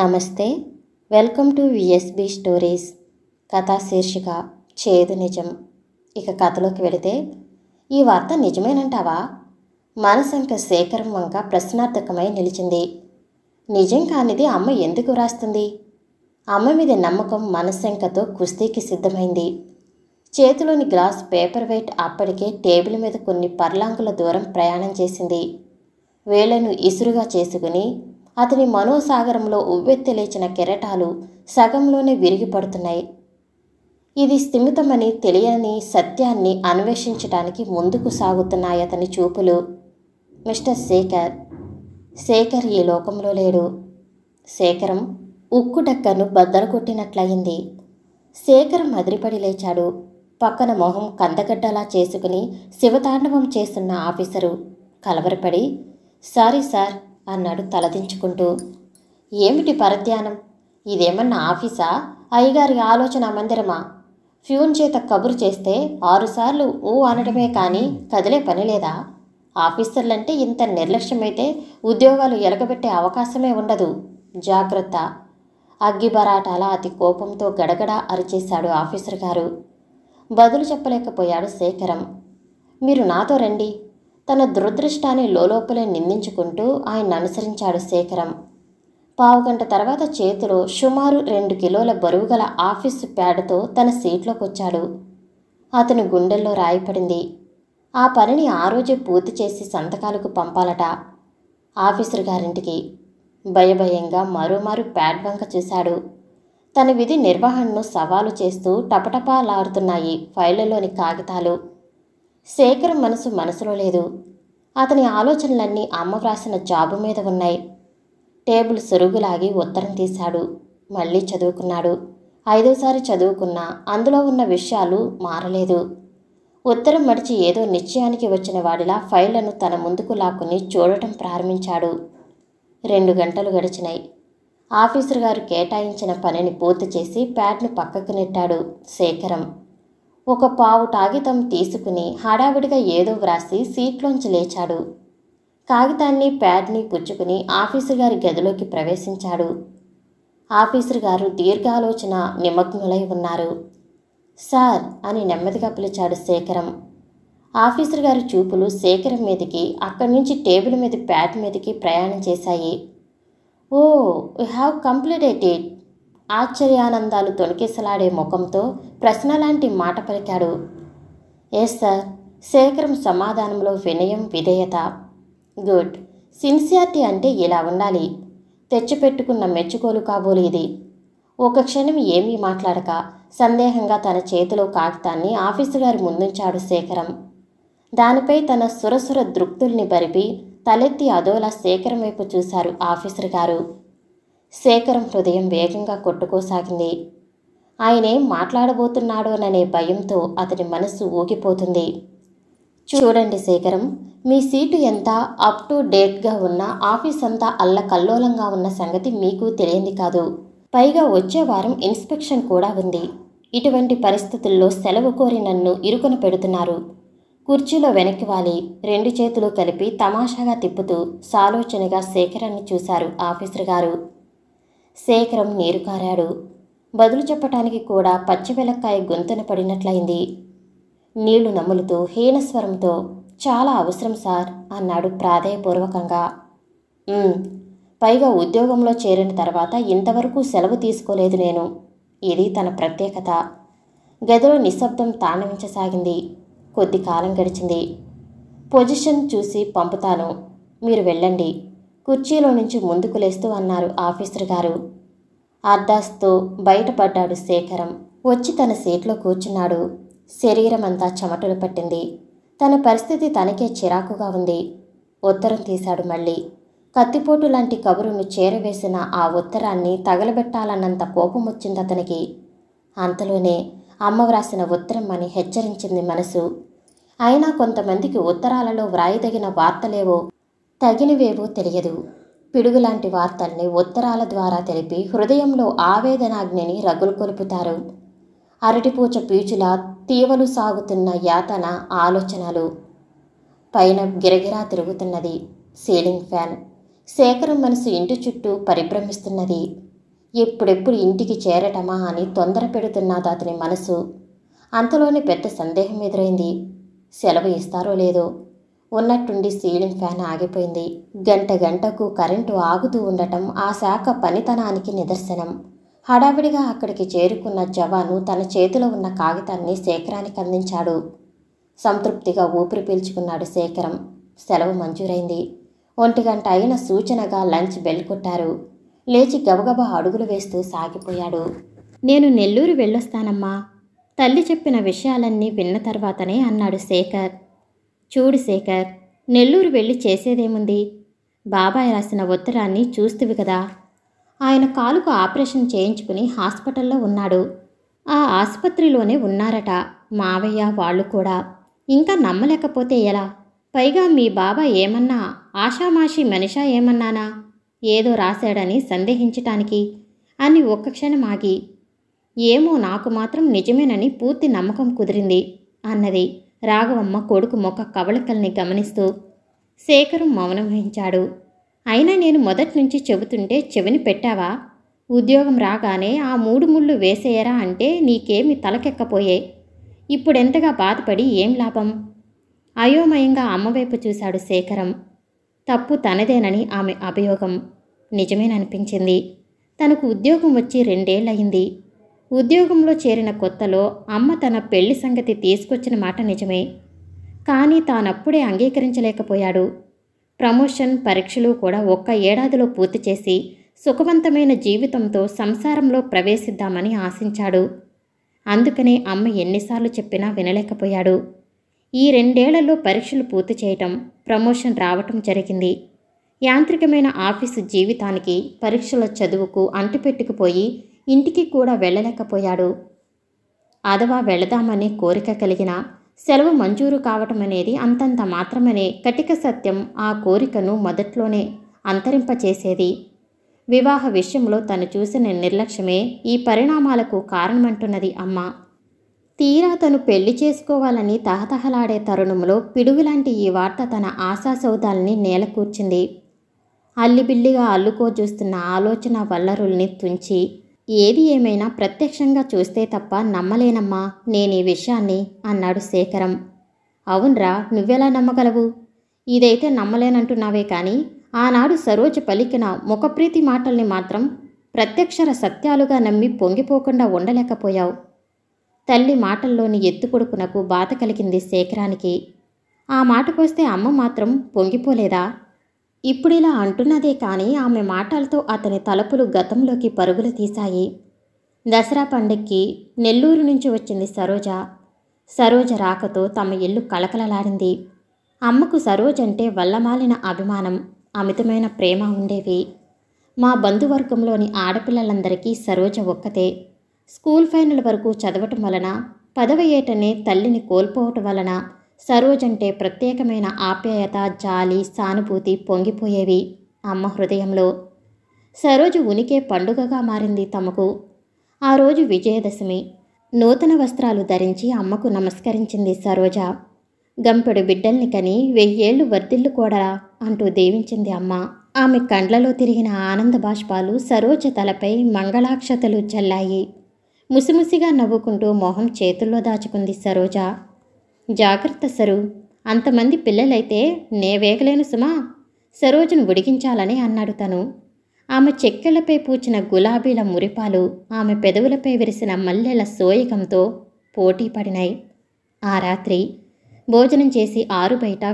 నమస్తే welcome to VSB stories కథా శీర్షిక చేదు నిజం ఇక కథలోకి వెళితే ఈ వార్త నిజమేనంటావా మనసంక శేఖరం వంక ప్రశ్నార్థకమై నిలిచింది నిజం కానిది అమ్మ ఎందుకు వ్రాస్తుంది అమ్మ మీద నమ్మకం మనశంకతో కుస్తీకి సిద్ధమైంది చేతిలోని గ్లాస్ పేపర్ వెయిట్ అప్పటికే టేబుల్ మీద కొన్ని పర్లాంకుల దూరం ప్రయాణం చేసింది వేళ్లను ఇసురుగా చేసుకుని అతని మనోసాగరంలో లేచిన కెరటాలు సగంలోనే విరిగిపడుతున్నాయి ఇది స్థిమితమని తెలియని సత్యాన్ని అన్వేషించడానికి ముందుకు సాగుతున్నాయి అతని చూపులు మిస్టర్ శేఖర్ శేఖర్ ఈ లోకంలో లేడు శేఖరం ఉక్కు డక్కను బద్దలు కొట్టినట్లయింది శేఖరం అదిరిపడి లేచాడు పక్కన మొహం కందగడ్డలా చేసుకుని శివతాండవం చేస్తున్న ఆఫీసరు కలవరపడి సారీ సార్ అన్నాడు తలదించుకుంటూ ఏమిటి పరధ్యానం ఇదేమన్నా ఆఫీసా అయ్యగారి ఆలోచన మందిరమా ఫ్యూన్ చేత కబురు చేస్తే ఆరుసార్లు ఊ అనడమే కానీ కదిలే పని లేదా ఆఫీసర్లంటే ఇంత నిర్లక్ష్యమైతే ఉద్యోగాలు ఎలగబెట్టే అవకాశమే ఉండదు జాగ్రత్త అగ్గిబరాటాల అతి కోపంతో గడగడా అరిచేశాడు ఆఫీసర్ గారు బదులు చెప్పలేకపోయాడు శేఖరం మీరు నాతో రండి తన దురదృష్టాన్ని లోపలే నిందించుకుంటూ ఆయన అనుసరించాడు శేఖరం పావుగంట తర్వాత చేతిలో సుమారు రెండు కిలోల బరువు గల ఆఫీసు ప్యాడ్తో తన సీట్లోకి వచ్చాడు అతను గుండెల్లో రాయిపడింది ఆ పనిని ఆ రోజే పూర్తి చేసి సంతకాలకు పంపాలట ఆఫీసరు గారింటికి భయభయంగా మరోమారు ప్యాడ్ వంక చూశాడు తన విధి నిర్వహణను సవాలు చేస్తూ టపటపాలారుతున్నాయి ఫైళ్లలోని కాగితాలు శేఖర్ మనసు మనసులో లేదు అతని ఆలోచనలన్నీ అమ్మ వ్రాసిన జాబు మీద ఉన్నాయి టేబుల్ సొరుగులాగి ఉత్తరం తీశాడు మళ్ళీ చదువుకున్నాడు ఐదోసారి చదువుకున్నా అందులో ఉన్న విషయాలు మారలేదు ఉత్తరం మడిచి ఏదో నిశ్చయానికి వచ్చిన వాడిలా ఫైళ్లను తన ముందుకు లాక్కుని చూడటం ప్రారంభించాడు రెండు గంటలు గడిచినాయి ఆఫీసర్ గారు కేటాయించిన పనిని పూర్తి చేసి ప్యాడ్ను పక్కకు నెట్టాడు శేఖరం ఒక పావు కాగితం తీసుకుని హడావిడిగా ఏదో వ్రాసి సీట్లోంచి లేచాడు కాగితాన్ని ప్యాడ్ని పుచ్చుకుని ఆఫీసు గారి గదిలోకి ప్రవేశించాడు ఆఫీసర్ గారు దీర్ఘాలోచన నిమగ్నులై ఉన్నారు సార్ అని నెమ్మదిగా పిలిచాడు శేఖరం ఆఫీసర్ గారి చూపులు శేఖరం మీదకి అక్కడి నుంచి టేబుల్ మీద ప్యాడ్ మీదకి ప్రయాణం చేశాయి oh you have complete it ఆశ్చర్యానందాలు తొణికిసలాడే ముఖంతో ప్రశ్నలాంటి మాట పలికాడు ఎస్ సార్ శేఖరం సమాధానంలో వినయం విధేయత గుడ్ సిన్సియారిటీ అంటే ఇలా ఉండాలి తెచ్చిపెట్టుకున్న మెచ్చుకోలు కాబోలు ఇది ఒక క్షణం ఏమీ మాట్లాడక సందేహంగా తన చేతిలో కాగితాన్ని ఆఫీసు గారి ముందుంచాడు శేఖరం దానిపై తన సురసుర దృక్తుల్ని బరిపి తలెత్తి అదోలా శేఖరం వైపు చూశారు ఆఫీసర్ గారు శేఖరం హృదయం వేగంగా కొట్టుకోసాగింది ఆయనేం మాట్లాడబోతున్నాడోననే భయంతో అతని మనస్సు ఊగిపోతుంది చూడండి శేఖరం మీ సీటు ఎంత అప్ టు డేట్గా ఉన్న ఆఫీస్ అంతా అల్లకల్లోలంగా ఉన్న సంగతి మీకు తెలియంది కాదు పైగా వచ్చే వారం ఇన్స్పెక్షన్ కూడా ఉంది ఇటువంటి పరిస్థితుల్లో సెలవు కోరి నన్ను ఇరుకున పెడుతున్నారు కుర్చీలో వెనక్కి వాలి రెండు చేతులు కలిపి తమాషాగా తిప్పుతూ సాలోచనగా శేఖరాన్ని చూశారు ఆఫీసర్ గారు శేఖరం నీరు కారాడు బదులు చెప్పటానికి కూడా పచ్చివెలక్కాయ గొంతున పడినట్లయింది నీళ్లు నములుతూ హీనస్వరంతో చాలా అవసరం సార్ అన్నాడు ప్రాధేయపూర్వకంగా పైగా ఉద్యోగంలో చేరిన తర్వాత ఇంతవరకు సెలవు తీసుకోలేదు నేను ఇది తన ప్రత్యేకత గదిలో నిశ్శబ్దం తాండవించసాగింది కొద్ది కాలం గడిచింది పొజిషన్ చూసి పంపుతాను మీరు వెళ్ళండి కుర్చీలో నుంచి ముందుకు లేస్తూ అన్నారు ఆఫీసర్ గారు అర్దాస్తో బయటపడ్డాడు శేఖరం వచ్చి తన సీట్లో కూర్చున్నాడు శరీరం అంతా చెమటలు పట్టింది తన పరిస్థితి తనకే చిరాకుగా ఉంది ఉత్తరం తీశాడు మళ్ళీ కత్తిపోటు లాంటి కబురును చేరవేసిన ఆ ఉత్తరాన్ని తగలబెట్టాలన్నంత కోపం వచ్చింది అతనికి అంతలోనే అమ్మ వ్రాసిన ఉత్తరం అని హెచ్చరించింది మనసు అయినా కొంతమందికి ఉత్తరాలలో వ్రాయదగిన వార్తలేవో తగినవేవో తెలియదు పిడుగులాంటి వార్తల్ని ఉత్తరాల ద్వారా తెలిపి హృదయంలో ఆవేదనాగ్నిని రగులుకొలుపుతారు అరటిపూచ పీచులా తీవలు సాగుతున్న యాతన ఆలోచనలు పైన గిరగిరా తిరుగుతున్నది సీలింగ్ ఫ్యాన్ శేఖరం మనసు ఇంటి చుట్టూ పరిభ్రమిస్తున్నది ఎప్పుడెప్పుడు ఇంటికి చేరటమా అని తొందర పెడుతున్నది అతని మనసు అంతలోనే పెద్ద సందేహం ఎదురైంది సెలవు ఇస్తారో లేదో ఉన్నట్టుండి సీలింగ్ ఫ్యాన్ ఆగిపోయింది గంట గంటకు కరెంటు ఆగుతూ ఉండటం ఆ శాఖ పనితనానికి నిదర్శనం హడావిడిగా అక్కడికి చేరుకున్న జవాను తన చేతిలో ఉన్న కాగితాన్ని శేఖరానికి అందించాడు సంతృప్తిగా ఊపిరి పీల్చుకున్నాడు శేఖరం సెలవు మంజూరైంది ఒంటి గంట అయిన సూచనగా లంచ్ బెల్ కొట్టారు లేచి గబగబా అడుగులు వేస్తూ సాగిపోయాడు నేను నెల్లూరు వెళ్ళొస్తానమ్మా తల్లి చెప్పిన విషయాలన్నీ విన్న తర్వాతనే అన్నాడు శేఖర్ చూడు శేఖర్ నెల్లూరు వెళ్ళి చేసేదేముంది బాబాయ్ రాసిన ఉత్తరాన్ని చూస్తువి కదా ఆయన కాలుకు ఆపరేషన్ చేయించుకుని హాస్పిటల్లో ఉన్నాడు ఆ ఆసుపత్రిలోనే ఉన్నారట మావయ్య వాళ్ళు కూడా ఇంకా నమ్మలేకపోతే ఎలా పైగా మీ బాబా ఏమన్నా ఆషామాషి మనిషా ఏమన్నానా ఏదో రాశాడని సందేహించటానికి అని ఒక్క క్షణం ఆగి ఏమో నాకు మాత్రం నిజమేనని పూర్తి నమ్మకం కుదిరింది అన్నది రాఘవమ్మ కొడుకు మొక్క కవళికల్ని గమనిస్తూ శేఖరు మౌనం వహించాడు అయినా నేను మొదటి నుంచి చెబుతుంటే చెవిని పెట్టావా ఉద్యోగం రాగానే ఆ మూడు ముళ్ళు వేసేయరా అంటే నీకేమి తలకెక్కపోయాయి ఇప్పుడెంతగా బాధపడి ఏం లాభం అయోమయంగా అమ్మవైపు చూశాడు శేఖరం తప్పు తనదేనని ఆమె అభియోగం నిజమేననిపించింది తనకు ఉద్యోగం వచ్చి రెండేళ్లయింది ఉద్యోగంలో చేరిన కొత్తలో అమ్మ తన పెళ్లి సంగతి తీసుకొచ్చిన మాట నిజమే కానీ తానప్పుడే అంగీకరించలేకపోయాడు ప్రమోషన్ పరీక్షలు కూడా ఒక్క ఏడాదిలో పూర్తి చేసి సుఖవంతమైన జీవితంతో సంసారంలో ప్రవేశిద్దామని ఆశించాడు అందుకనే అమ్మ ఎన్నిసార్లు చెప్పినా వినలేకపోయాడు ఈ రెండేళ్లలో పరీక్షలు పూర్తి చేయటం ప్రమోషన్ రావటం జరిగింది యాంత్రికమైన ఆఫీసు జీవితానికి పరీక్షల చదువుకు అంటిపెట్టుకుపోయి ఇంటికి కూడా వెళ్ళలేకపోయాడు అథవా వెళదామనే కోరిక కలిగిన సెలవు మంజూరు కావటం అనేది అంతంత మాత్రమనే కటిక సత్యం ఆ కోరికను మొదట్లోనే అంతరింపచేసేది వివాహ విషయంలో తను చూసిన నిర్లక్ష్యమే ఈ పరిణామాలకు కారణమంటున్నది అమ్మ తీరా తను పెళ్లి చేసుకోవాలని తహతహలాడే తరుణంలో పిడుగులాంటి ఈ వార్త తన ఆశాసౌదాల్ని నేలకూర్చింది అల్లిబిల్లిగా చూస్తున్న ఆలోచన వల్లరుల్ని తుంచి ఏది ఏమైనా ప్రత్యక్షంగా చూస్తే తప్ప నమ్మలేనమ్మా నేను ఈ విషయాన్ని అన్నాడు శేఖరం అవునరా నువ్వెలా నమ్మగలవు ఇదైతే నమ్మలేనంటున్నావే కానీ ఆనాడు సరోజ పలికిన ముఖప్రీతి మాటల్ని మాత్రం ప్రత్యక్షర సత్యాలుగా నమ్మి పొంగిపోకుండా ఉండలేకపోయావు తల్లి మాటల్లోని ఎత్తుకొడుకునకు బాధ కలిగింది శేఖరానికి ఆ మాటకొస్తే అమ్మ మాత్రం పొంగిపోలేదా ఇప్పుడిలా అంటున్నదే కానీ ఆమె మాటలతో అతని తలపులు గతంలోకి పరుగులు తీశాయి దసరా పండక్కి నెల్లూరు నుంచి వచ్చింది సరోజ సరోజ రాకతో తమ ఇల్లు కలకలలాడింది అమ్మకు సరోజ అంటే వల్లమాలిన అభిమానం అమితమైన ప్రేమ ఉండేవి మా బంధువర్గంలోని ఆడపిల్లలందరికీ సరోజ ఒక్కతే స్కూల్ ఫైనల్ వరకు చదవటం వలన పదవ ఏటనే తల్లిని కోల్పోవటం వలన సరోజ్ అంటే ప్రత్యేకమైన ఆప్యాయత జాలి సానుభూతి పొంగిపోయేవి అమ్మ హృదయంలో సరోజు ఉనికే పండుగగా మారింది తమకు ఆ రోజు విజయదశమి నూతన వస్త్రాలు ధరించి అమ్మకు నమస్కరించింది సరోజ గంపెడు బిడ్డల్ని కని వెయ్యేళ్ళు వర్ధిల్లు కూడా అంటూ దీవించింది అమ్మ ఆమె కండ్లలో తిరిగిన ఆనంద బాష్పాలు సరోజ తలపై మంగళాక్షతలు చల్లాయి ముసిముసిగా నవ్వుకుంటూ మొహం చేతుల్లో దాచుకుంది సరోజ జాగ్రత్త సరు అంతమంది పిల్లలైతే నే వేగలేను సుమా సరోజను ఉడిగించాలని అన్నాడు తను ఆమె చెక్కెళ్లపై పూచిన గులాబీల మురిపాలు ఆమె పెదవులపై విరిసిన మల్లెల సోయకంతో పోటీ పడినాయి ఆ రాత్రి భోజనం చేసి ఆరు బయట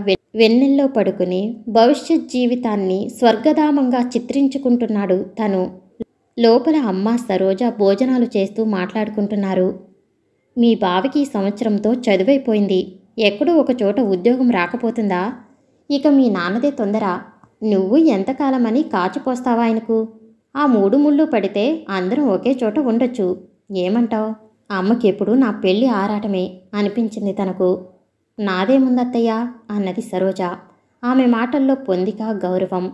వెన్నెల్లో పడుకుని భవిష్యత్ జీవితాన్ని స్వర్గధామంగా చిత్రించుకుంటున్నాడు తను లోపల అమ్మ సరోజ భోజనాలు చేస్తూ మాట్లాడుకుంటున్నారు మీ బావికి సంవత్సరంతో చదువైపోయింది ఎక్కడో ఒక చోట ఉద్యోగం రాకపోతుందా ఇక మీ నాన్నదే తొందర నువ్వు ఎంతకాలమని కాచిపోస్తావా ఆయనకు ఆ మూడు ముళ్ళు పడితే అందరం ఒకే చోట ఉండొచ్చు ఏమంటావు అమ్మకెప్పుడు నా పెళ్ళి ఆరాటమే అనిపించింది తనకు నాదేముందత్తయ్యా అన్నది సరోజ ఆమె మాటల్లో పొందిక గౌరవం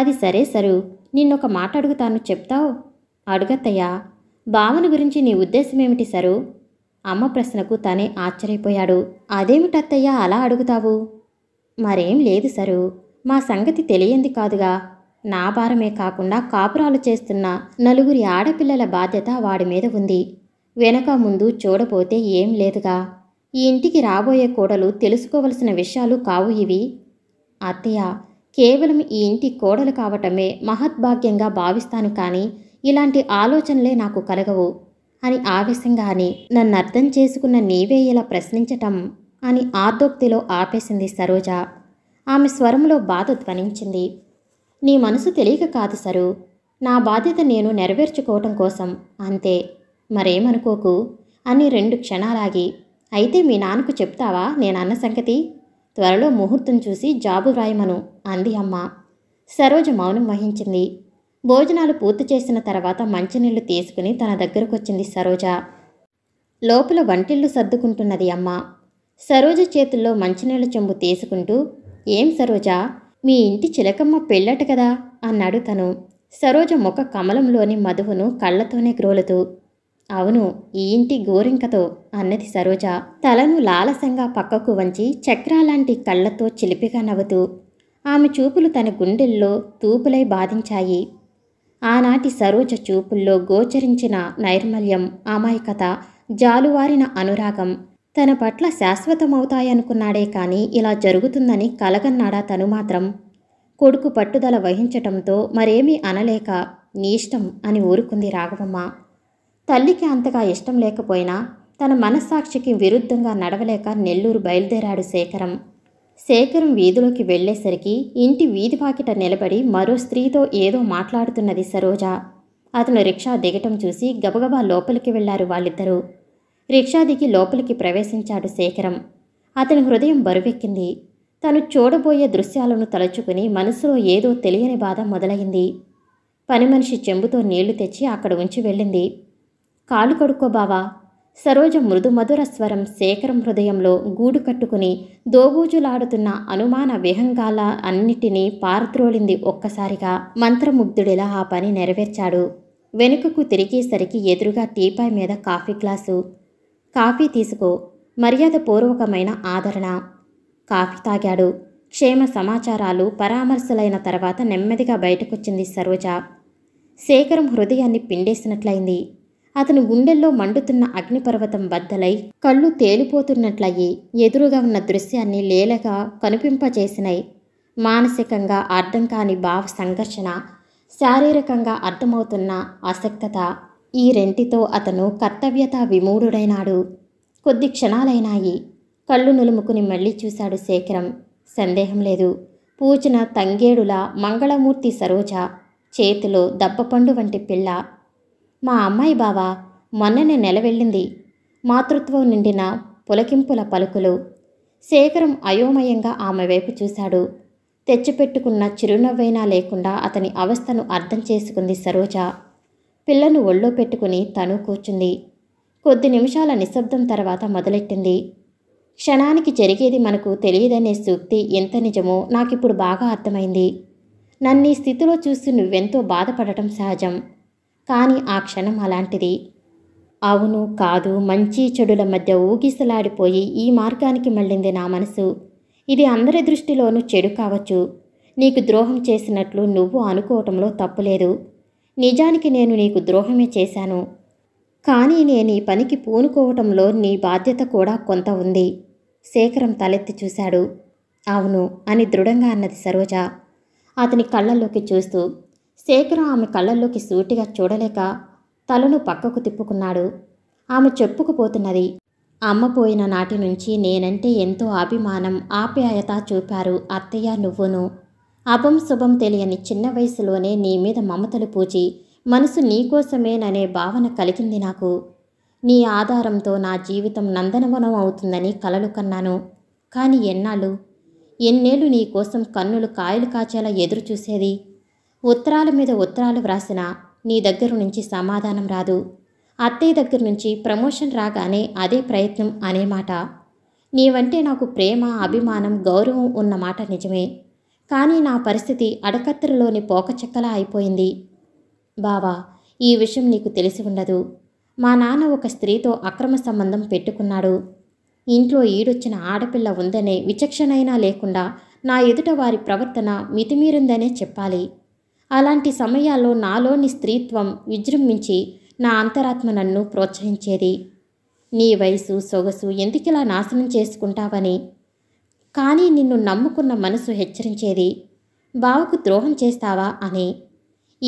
అది సరే సరు నిన్నొక మాట అడుగుతాను చెప్తావు అడుగత్తయ్యా భావన గురించి నీ ఉద్దేశమేమిటి సరు అమ్మ ప్రశ్నకు తనే ఆశ్చర్యపోయాడు అదేమిటత్తయ్య అలా అడుగుతావు మరేం లేదు సరు మా సంగతి తెలియంది కాదుగా నా భారమే కాకుండా కాపురాలు చేస్తున్న నలుగురి ఆడపిల్లల బాధ్యత వాడి మీద ఉంది వెనక ముందు చూడపోతే ఏం లేదుగా ఈ ఇంటికి రాబోయే కోడలు తెలుసుకోవలసిన విషయాలు కావు ఇవి అత్తయ్య కేవలం ఈ ఇంటి కోడలు కావటమే మహద్భాగ్యంగా భావిస్తాను కానీ ఇలాంటి ఆలోచనలే నాకు కలగవు అని ఆవేశంగాని నన్ను అర్థం చేసుకున్న నీవే ఇలా ప్రశ్నించటం అని ఆర్దోక్తిలో ఆపేసింది సరోజ ఆమె స్వరంలో బాధ ధ్వనించింది నీ మనసు తెలియక కాదు సరు నా బాధ్యత నేను నెరవేర్చుకోవటం కోసం అంతే మరేమనుకోకు అని రెండు క్షణాలాగి అయితే మీ నాన్నకు చెప్తావా నేనన్న సంగతి త్వరలో ముహూర్తం చూసి జాబు వ్రాయమను అంది అమ్మ సరోజ మౌనం వహించింది భోజనాలు పూర్తి చేసిన తర్వాత మంచినీళ్లు తీసుకుని తన దగ్గరకొచ్చింది సరోజ లోపల వంటిళ్ళు సర్దుకుంటున్నది అమ్మ సరోజ చేతుల్లో మంచినీళ్ళ చెంబు తీసుకుంటూ ఏం సరోజ మీ ఇంటి చిలకమ్మ పెళ్ళట కదా అన్నాడు తను సరోజ ముఖ కమలంలోని మధువును కళ్ళతోనే గ్రోలుతూ అవును ఈ ఇంటి గోరింకతో అన్నది సరోజ తలను లాలసంగా పక్కకు వంచి చక్రాలాంటి కళ్ళతో చిలిపిగా నవ్వుతూ ఆమె చూపులు తన గుండెల్లో తూపులై బాధించాయి ఆనాటి సరోజ చూపుల్లో గోచరించిన నైర్మల్యం అమాయకత జాలువారిన అనురాగం తన పట్ల శాశ్వతమవుతాయనుకున్నాడే కానీ ఇలా జరుగుతుందని కలగన్నాడా తను మాత్రం కొడుకు పట్టుదల వహించటంతో మరేమీ అనలేక నీ ఇష్టం అని ఊరుకుంది రాఘవమ్మ తల్లికి అంతగా ఇష్టం లేకపోయినా తన మనస్సాక్షికి విరుద్ధంగా నడవలేక నెల్లూరు బయలుదేరాడు శేఖరం శేఖరం వీధిలోకి వెళ్లేసరికి ఇంటి వీధి పాకిట నిలబడి మరో స్త్రీతో ఏదో మాట్లాడుతున్నది సరోజ అతను రిక్షా దిగటం చూసి గబగబా లోపలికి వెళ్లారు వాళ్ళిద్దరూ రిక్షా దిగి లోపలికి ప్రవేశించాడు శేఖరం అతని హృదయం బరువెక్కింది తను చూడబోయే దృశ్యాలను తలుచుకుని మనసులో ఏదో తెలియని బాధ మొదలైంది పని మనిషి చెంబుతో నీళ్లు తెచ్చి అక్కడ ఉంచి వెళ్ళింది కాలు కడుక్కో బావా సరోజ మృదు మధుర స్వరం శేఖరం హృదయంలో గూడు కట్టుకుని దోబూజులాడుతున్న అనుమాన విహంగాల అన్నిటినీ పారద్రోళింది ఒక్కసారిగా మంత్రముగ్ధుడిలా ఆ పని నెరవేర్చాడు వెనుకకు తిరిగేసరికి ఎదురుగా టీపాయ్ మీద కాఫీ గ్లాసు కాఫీ తీసుకో మర్యాదపూర్వకమైన ఆదరణ కాఫీ తాగాడు క్షేమ సమాచారాలు పరామర్శలైన తర్వాత నెమ్మదిగా బయటకొచ్చింది సరోజ శేఖరం హృదయాన్ని పిండేసినట్లయింది అతని గుండెల్లో మండుతున్న అగ్నిపర్వతం బద్దలై కళ్ళు తేలిపోతున్నట్లయి ఎదురుగా ఉన్న దృశ్యాన్ని లేలగా కనిపింపచేసినై మానసికంగా అర్థం కాని భావ సంఘర్షణ శారీరకంగా అర్థమవుతున్న ఆసక్తత ఈ రెంటితో అతను కర్తవ్యత విమూఢుడైనాడు కొద్ది క్షణాలైనాయి కళ్ళు నులుముకుని మళ్ళీ చూశాడు శేఖరం సందేహం లేదు పూచిన తంగేడుల మంగళమూర్తి సరోజ చేతిలో దప్పపండు వంటి పిల్ల మా అమ్మాయి బావ మొన్ననే నెల వెళ్ళింది మాతృత్వం నిండిన పులకింపుల పలుకులు శేఖరం అయోమయంగా ఆమె వైపు చూశాడు తెచ్చిపెట్టుకున్న చిరునవ్వైనా లేకుండా అతని అవస్థను అర్థం చేసుకుంది సరోజ పిల్లను ఒళ్ళో పెట్టుకుని తను కూర్చుంది కొద్ది నిమిషాల నిశ్శబ్దం తర్వాత మొదలెట్టింది క్షణానికి జరిగేది మనకు తెలియదనే సూక్తి ఎంత నిజమో నాకిప్పుడు బాగా అర్థమైంది నన్ను స్థితిలో చూసి నువ్వెంతో బాధపడటం సహజం కానీ ఆ క్షణం అలాంటిది అవును కాదు మంచి చెడుల మధ్య ఊగిసలాడిపోయి ఈ మార్గానికి మళ్ళింది నా మనసు ఇది అందరి దృష్టిలోనూ చెడు కావచ్చు నీకు ద్రోహం చేసినట్లు నువ్వు అనుకోవటంలో తప్పులేదు నిజానికి నేను నీకు ద్రోహమే చేశాను కానీ నేను ఈ పనికి పూనుకోవటంలో నీ బాధ్యత కూడా కొంత ఉంది శేఖరం తలెత్తి చూశాడు అవును అని దృఢంగా అన్నది సరోజ అతని కళ్ళల్లోకి చూస్తూ శేఖరం ఆమె కళ్ళల్లోకి సూటిగా చూడలేక తలను పక్కకు తిప్పుకున్నాడు ఆమె చెప్పుకుపోతున్నది అమ్మ పోయిన నాటి నుంచి నేనంటే ఎంతో అభిమానం ఆప్యాయత చూపారు అత్తయ్య నువ్వును అభం శుభం తెలియని చిన్న వయసులోనే నీ మీద మమతలు పూచి మనసు నీకోసమేననే భావన కలిగింది నాకు నీ ఆధారంతో నా జీవితం నందనవనం అవుతుందని కలలు కన్నాను కానీ ఎన్నాళ్ళు ఎన్నేళ్ళు నీ కోసం కన్నులు కాయలు కాచేలా ఎదురు చూసేది ఉత్తరాల మీద ఉత్తరాలు వ్రాసిన నీ దగ్గర నుంచి సమాధానం రాదు అత్తయ్య దగ్గర నుంచి ప్రమోషన్ రాగానే అదే ప్రయత్నం అనే మాట నీవంటే నాకు ప్రేమ అభిమానం గౌరవం ఉన్న మాట నిజమే కానీ నా పరిస్థితి అడకత్తరలోని పోకచెక్కలా అయిపోయింది బావా ఈ విషయం నీకు తెలిసి ఉండదు మా నాన్న ఒక స్త్రీతో అక్రమ సంబంధం పెట్టుకున్నాడు ఇంట్లో ఈడొచ్చిన ఆడపిల్ల ఉందనే విచక్షణైనా లేకుండా నా ఎదుట వారి ప్రవర్తన మితిమీరిందనే చెప్పాలి అలాంటి సమయాల్లో నాలోని స్త్రీత్వం విజృంభించి నా అంతరాత్మ నన్ను ప్రోత్సహించేది నీ వయసు సొగసు ఎందుకిలా నాశనం చేసుకుంటావని కానీ నిన్ను నమ్ముకున్న మనసు హెచ్చరించేది బావకు ద్రోహం చేస్తావా అని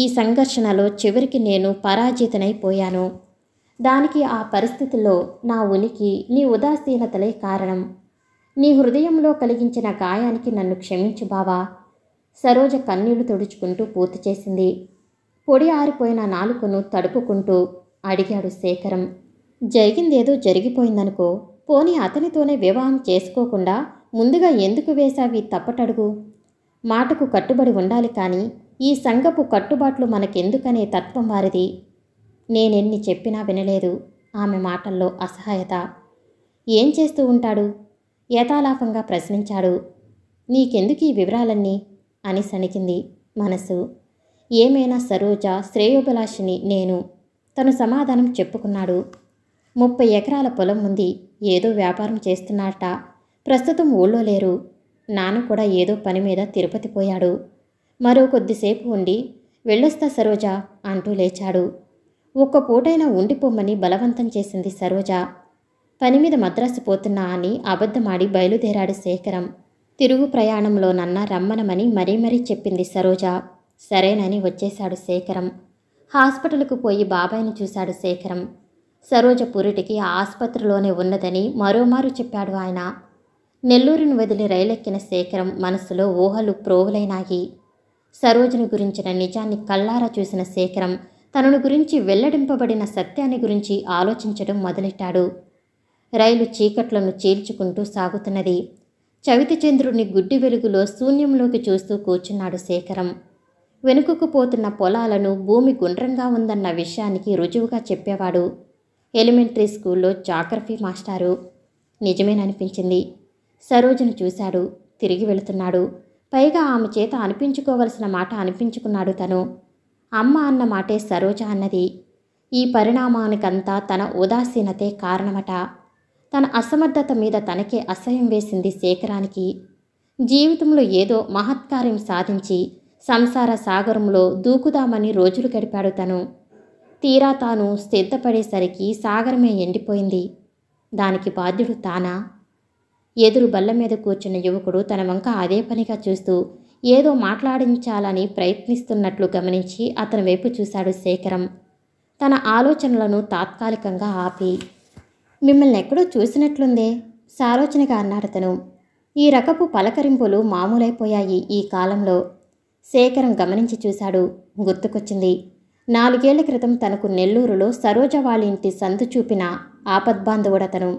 ఈ సంఘర్షణలో చివరికి నేను పరాజితనైపోయాను దానికి ఆ పరిస్థితుల్లో నా ఉనికి నీ ఉదాసీనతలే కారణం నీ హృదయంలో కలిగించిన గాయానికి నన్ను క్షమించు బావా సరోజ కన్నీళ్లు తుడుచుకుంటూ పూర్తి చేసింది పొడి ఆరిపోయిన నాలుకను తడుపుకుంటూ అడిగాడు శేఖరం జరిగిందేదో జరిగిపోయిందనుకో పోనీ అతనితోనే వివాహం చేసుకోకుండా ముందుగా ఎందుకు వేశావి తప్పటడుగు మాటకు కట్టుబడి ఉండాలి కానీ ఈ సంగపు కట్టుబాట్లు మనకెందుకనే తత్వం వారిది నేనెన్ని చెప్పినా వినలేదు ఆమె మాటల్లో అసహాయత ఏం చేస్తూ ఉంటాడు యథాలాపంగా ప్రశ్నించాడు నీకెందుకు ఈ వివరాలన్నీ అని సణికింది మనసు ఏమైనా సరోజ శ్రేయోభిలాషిని నేను తను సమాధానం చెప్పుకున్నాడు ముప్పై ఎకరాల పొలం ఉంది ఏదో వ్యాపారం చేస్తున్నట ప్రస్తుతం ఊళ్ళో లేరు నాన్న కూడా ఏదో పని మీద తిరుపతి పోయాడు మరో కొద్దిసేపు ఉండి వెళ్ళొస్తా సరోజ అంటూ లేచాడు ఒక్క పూటైనా ఉండిపోమ్మని బలవంతం చేసింది సరోజ పని మీద మద్రాసు పోతున్నా అని అబద్ధమాడి బయలుదేరాడు శేఖరం తిరుగు ప్రయాణంలో నన్న రమ్మనమని మరీ మరీ చెప్పింది సరోజ సరేనని వచ్చేశాడు శేఖరం హాస్పిటల్కు పోయి బాబాయ్ని చూశాడు శేఖరం సరోజ పురిటికి ఆసుపత్రిలోనే ఉన్నదని మరోమారు చెప్పాడు ఆయన నెల్లూరును వదిలి రైలెక్కిన శేఖరం మనసులో ఊహలు ప్రోవులైనాయి సరోజను గురించిన నిజాన్ని కల్లారా చూసిన శేఖరం తనను గురించి వెల్లడింపబడిన సత్యాన్ని గురించి ఆలోచించడం మొదలెట్టాడు రైలు చీకట్లను చీల్చుకుంటూ సాగుతున్నది చవితి గుడ్డి వెలుగులో శూన్యంలోకి చూస్తూ కూర్చున్నాడు శేఖరం వెనుకకు పోతున్న పొలాలను భూమి గుండ్రంగా ఉందన్న విషయానికి రుజువుగా చెప్పేవాడు ఎలిమెంటరీ స్కూల్లో జాగ్రఫీ మాస్టారు నిజమేననిపించింది సరోజను చూశాడు తిరిగి వెళుతున్నాడు పైగా ఆమె చేత అనిపించుకోవలసిన మాట అనిపించుకున్నాడు తను అమ్మ అన్న మాటే సరోజ అన్నది ఈ పరిణామానికంతా తన ఉదాసీనతే కారణమట తన అసమర్థత మీద తనకే అసహ్యం వేసింది శేఖరానికి జీవితంలో ఏదో మహత్కార్యం సాధించి సంసార సాగరంలో దూకుదామని రోజులు గడిపాడు తను తీరా తాను సిద్ధపడేసరికి సాగరమే ఎండిపోయింది దానికి బాధ్యుడు తానా ఎదురు బల్ల మీద కూర్చున్న యువకుడు తన వంక అదే పనిగా చూస్తూ ఏదో మాట్లాడించాలని ప్రయత్నిస్తున్నట్లు గమనించి అతని వైపు చూశాడు శేఖరం తన ఆలోచనలను తాత్కాలికంగా ఆపి మిమ్మల్ని ఎక్కడో చూసినట్లుందే సాలోచనగా అన్నాడు ఈ రకపు పలకరింపులు మామూలైపోయాయి ఈ కాలంలో శేఖరం గమనించి చూశాడు గుర్తుకొచ్చింది నాలుగేళ్ల క్రితం తనకు నెల్లూరులో సరోజ ఇంటి సందు చూపిన ఆపద్బాంధవుడతను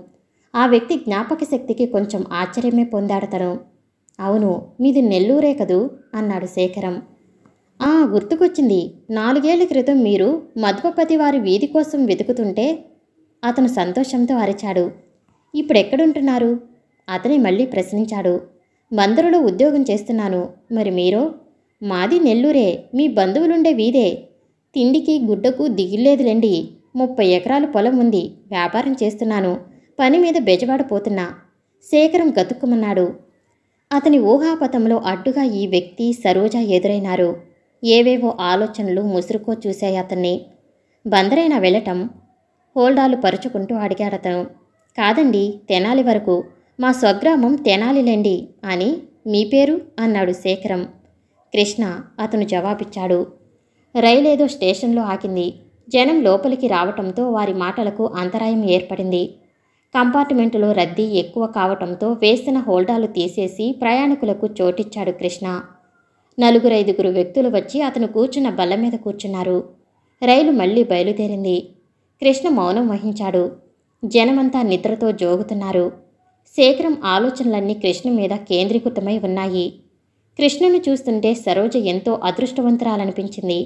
ఆ వ్యక్తి జ్ఞాపక శక్తికి కొంచెం ఆశ్చర్యమే పొందాడతను అవును మీది నెల్లూరే కదూ అన్నాడు శేఖరం ఆ గుర్తుకొచ్చింది నాలుగేళ్ల క్రితం మీరు మధుపతి వారి వీధి కోసం వెతుకుతుంటే అతను సంతోషంతో అరిచాడు ఇప్పుడెక్కడుంటున్నారు అతని మళ్ళీ ప్రశ్నించాడు బందరులో ఉద్యోగం చేస్తున్నాను మరి మీరు మాది నెల్లూరే మీ బంధువులుండే వీధే తిండికి గుడ్డకు దిగిలేదులేండి ముప్పై ఎకరాలు పొలం ఉంది వ్యాపారం చేస్తున్నాను పని మీద బెజవాడపోతున్నా శేఖరం గతుక్కుమన్నాడు అతని ఊహాపథంలో అడ్డుగా ఈ వ్యక్తి సరోజ ఎదురైనారు ఏవేవో ఆలోచనలు ముసురుకో చూశాయి అతన్ని బందరైన వెళ్ళటం హోల్డాలు పరుచుకుంటూ అడిగాడతను కాదండి తెనాలి వరకు మా స్వగ్రామం తెనాలిలేండి అని మీ పేరు అన్నాడు శేఖరం కృష్ణ అతను జవాబిచ్చాడు రైలేదో స్టేషన్లో ఆకింది జనం లోపలికి రావటంతో వారి మాటలకు అంతరాయం ఏర్పడింది కంపార్ట్మెంటులో రద్దీ ఎక్కువ కావటంతో వేసిన హోల్డాలు తీసేసి ప్రయాణికులకు చోటిచ్చాడు కృష్ణ నలుగురైదుగురు వ్యక్తులు వచ్చి అతను కూర్చున్న బల్ల మీద కూర్చున్నారు రైలు మళ్లీ బయలుదేరింది కృష్ణ మౌనం వహించాడు జనమంతా నిద్రతో జోగుతున్నారు శేఖరం ఆలోచనలన్నీ కృష్ణ మీద కేంద్రీకృతమై ఉన్నాయి కృష్ణను చూస్తుంటే సరోజ ఎంతో అదృష్టవంతురాలనిపించింది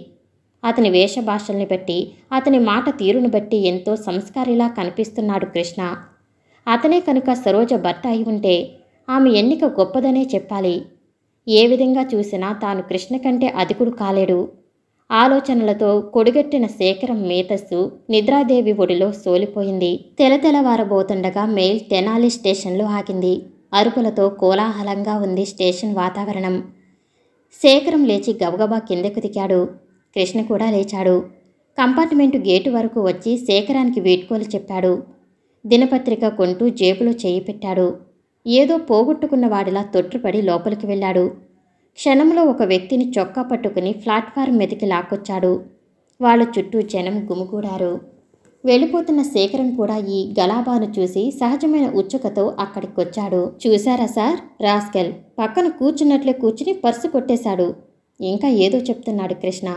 అతని వేషభాషల్ని బట్టి అతని మాట తీరును బట్టి ఎంతో సంస్కారిలా కనిపిస్తున్నాడు కృష్ణ అతనే కనుక సరోజ భర్త అయి ఉంటే ఆమె ఎన్నిక గొప్పదనే చెప్పాలి ఏ విధంగా చూసినా తాను కృష్ణ కంటే అధికుడు కాలేడు ఆలోచనలతో కొడుగట్టిన శేఖరం మేతస్సు నిద్రాదేవి ఒడిలో సోలిపోయింది తెలతెలవారబోతుండగా మెయిల్ తెనాలి స్టేషన్లో ఆగింది అరుపులతో కోలాహలంగా ఉంది స్టేషన్ వాతావరణం శేఖరం లేచి గబగబా కిందకు దిగాడు కృష్ణ కూడా లేచాడు కంపార్ట్మెంటు గేటు వరకు వచ్చి శేఖరానికి వీడ్కోలు చెప్పాడు దినపత్రిక కొంటూ జేబులో చేయి పెట్టాడు ఏదో పోగొట్టుకున్న వాడిలా తొట్టుపడి లోపలికి వెళ్ళాడు క్షణంలో ఒక వ్యక్తిని చొక్కా పట్టుకుని ప్లాట్ఫారం మీదకి లాక్కొచ్చాడు వాళ్ళ చుట్టూ జనం గుమిగూడారు వెళ్ళిపోతున్న శేఖరం కూడా ఈ గలాబాను చూసి సహజమైన ఉచ్చుకతో అక్కడికొచ్చాడు చూశారా సార్ రాస్కెల్ పక్కన కూర్చున్నట్లే కూర్చుని పర్సు కొట్టేశాడు ఇంకా ఏదో చెప్తున్నాడు కృష్ణ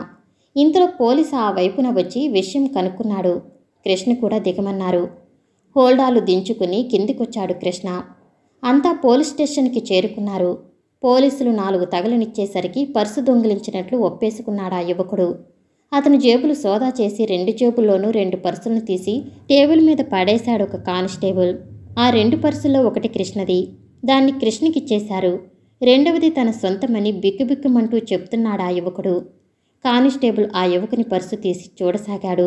ఇంతలో పోలీసు ఆ వైపున వచ్చి విషయం కనుక్కున్నాడు కృష్ణ కూడా దిగమన్నారు హోల్డాలు దించుకుని కిందికొచ్చాడు కృష్ణ అంతా పోలీస్ స్టేషన్కి చేరుకున్నారు పోలీసులు నాలుగు తగలనిచ్చేసరికి పర్సు దొంగిలించినట్లు ఒప్పేసుకున్నాడా యువకుడు అతను జేబులు సోదా చేసి రెండు జేబుల్లోనూ రెండు పర్సులను తీసి టేబుల్ మీద పడేశాడు ఒక కానిస్టేబుల్ ఆ రెండు పర్సుల్లో ఒకటి కృష్ణది దాన్ని కృష్ణకిచ్చేశారు రెండవది తన సొంతమని బిక్కుబిక్కుమంటూ చెప్తున్నాడు ఆ యువకుడు కానిస్టేబుల్ ఆ యువకుని పర్సు తీసి చూడసాగాడు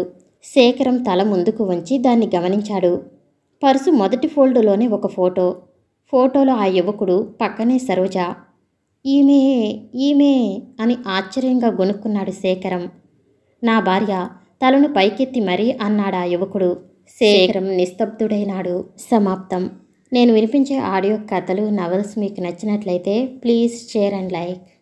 శేఖరం తల ముందుకు వంచి దాన్ని గమనించాడు పర్సు మొదటి ఫోల్డులోనే ఒక ఫోటో ఫోటోలో ఆ యువకుడు పక్కనే సరోజ ఈమె ఈమె అని ఆశ్చర్యంగా గొనుక్కున్నాడు శేఖరం నా భార్య తలను పైకెత్తి మరీ అన్నాడా యువకుడు శేఖరం నిస్తబ్దుడైనాడు సమాప్తం నేను వినిపించే ఆడియో కథలు నవల్స్ మీకు నచ్చినట్లయితే ప్లీజ్ షేర్ అండ్ లైక్